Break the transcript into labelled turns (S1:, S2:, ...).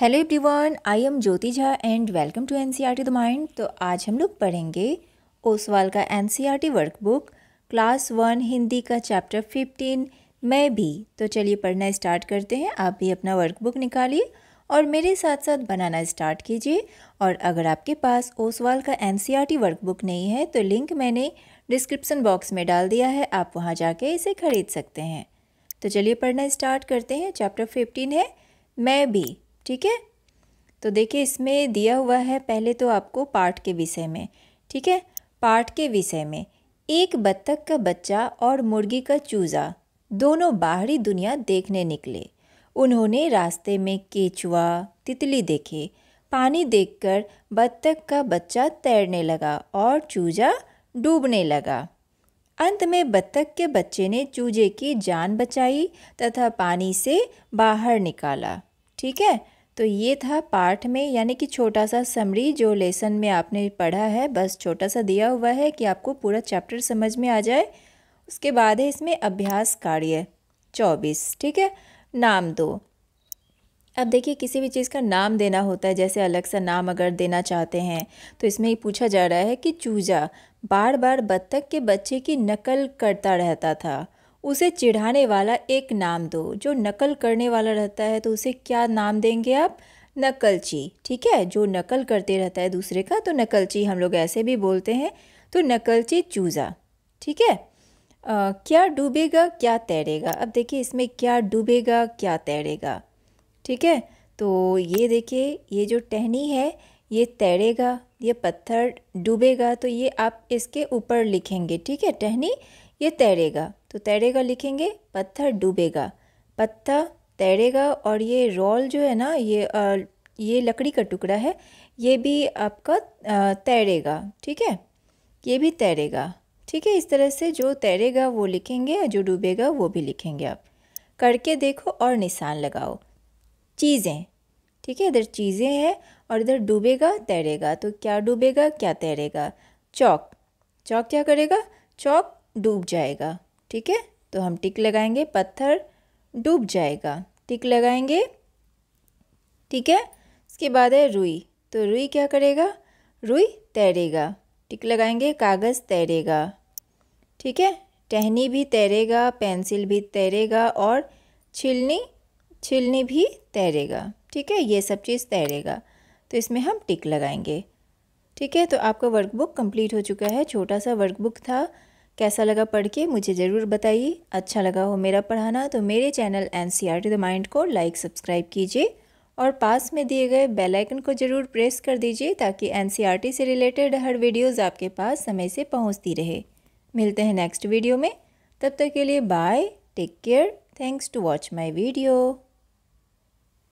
S1: hello everyone I am Jyoti Jha and welcome to N C R T the mind तो आज हम लोग पढ़ेंगे ओसवाल का N C R T workbook class one Hindi का चैप्टर फिफ्टीन मैं भी तो चलिए पढ़ना स्टार्ट करते हैं आप भी अपना वर्कबुक निकालिए और मेरे साथ साथ बनाना स्टार्ट कीजिए और अगर आपके पास ओसवाल का N C R T workbook नहीं है तो लिंक मैंने डिस्क्रिप्सन बॉक्स में डाल दिया है आप वहाँ जाके इसे खरीद सकते हैं तो चलिए पढ़ना स्टार्ट करते हैं चैप्टर फिफ्टीन है मैं भी ठीक है तो देखिए इसमें दिया हुआ है पहले तो आपको पाठ के विषय में ठीक है पाठ के विषय में एक बत्तख का बच्चा और मुर्गी का चूज़ा दोनों बाहरी दुनिया देखने निकले उन्होंने रास्ते में केचुआ तितली देखे पानी देखकर बत्तख का बच्चा तैरने लगा और चूजा डूबने लगा अंत में बत्तख के बच्चे ने चूजे की जान बचाई तथा पानी से बाहर निकाला ठीक है तो ये था पाठ में यानी कि छोटा सा समरी जो लेसन में आपने पढ़ा है बस छोटा सा दिया हुआ है कि आपको पूरा चैप्टर समझ में आ जाए उसके बाद है इसमें अभ्यास कार्य चौबीस ठीक है नाम दो अब देखिए किसी भी चीज़ का नाम देना होता है जैसे अलग सा नाम अगर देना चाहते हैं तो इसमें ये पूछा जा रहा है कि चूजा बार बार बत्तख के बच्चे की नकल करता रहता था उसे चिढ़ाने वाला एक नाम दो जो नकल करने वाला रहता है तो उसे क्या नाम देंगे आप नकलची ठीक है जो नकल करते रहता है दूसरे का तो नकलची हम लोग ऐसे भी बोलते हैं तो नकलची चूज़ा ठीक है आ, क्या डूबेगा क्या तैरेगा अब देखिए इसमें क्या डूबेगा क्या तैरेगा ठीक है तो ये देखिए ये जो टहनी है ये तैरेगा ये पत्थर डूबेगा तो ये आप इसके ऊपर लिखेंगे ठीक है टहनी ये तैरेगा तो तैरेगा लिखेंगे पत्थर डूबेगा पत्थर तैरेगा और ये रोल जो है ना ये आ, ये लकड़ी का टुकड़ा है ये भी आपका तैरेगा ठीक है ये भी तैरेगा ठीक है इस तरह से जो तैरेगा वो लिखेंगे और जो डूबेगा वो भी लिखेंगे आप करके देखो और निशान लगाओ चीज़ें ठीक है इधर चीज़ें हैं और इधर डूबेगा तैरेगा तो क्या डूबेगा क्या तैरेगा चौक चौक क्या करेगा चौक डूब जाएगा ठीक है तो हम टिक लगाएंगे पत्थर डूब जाएगा टिक लगाएंगे ठीक है इसके बाद है रुई तो रुई क्या करेगा रुई तैरेगा टिक लगाएंगे कागज़ तैरेगा ठीक है टहनी भी तैरेगा पेंसिल भी तैरेगा और छिलनी छिलनी भी तैरेगा ठीक है ये सब चीज़ तैरेगा तो इसमें हम टिक लगाएंगे ठीक है तो आपका वर्कबुक कंप्लीट हो चुका है छोटा सा वर्कबुक था कैसा लगा पढ़ के मुझे ज़रूर बताइए अच्छा लगा हो मेरा पढ़ाना तो मेरे channel N C R T the mind को लाइक सब्सक्राइब कीजिए और पास में दिए गए बेल आइकन को ज़रूर प्रेस कर दीजिए ताकि एन सी आर टी से रिलेटेड हर वीडियोज़ आपके पास समय से पहुँचती रहे मिलते हैं नेक्स्ट वीडियो में तब तक के लिए bye take care thanks to watch my video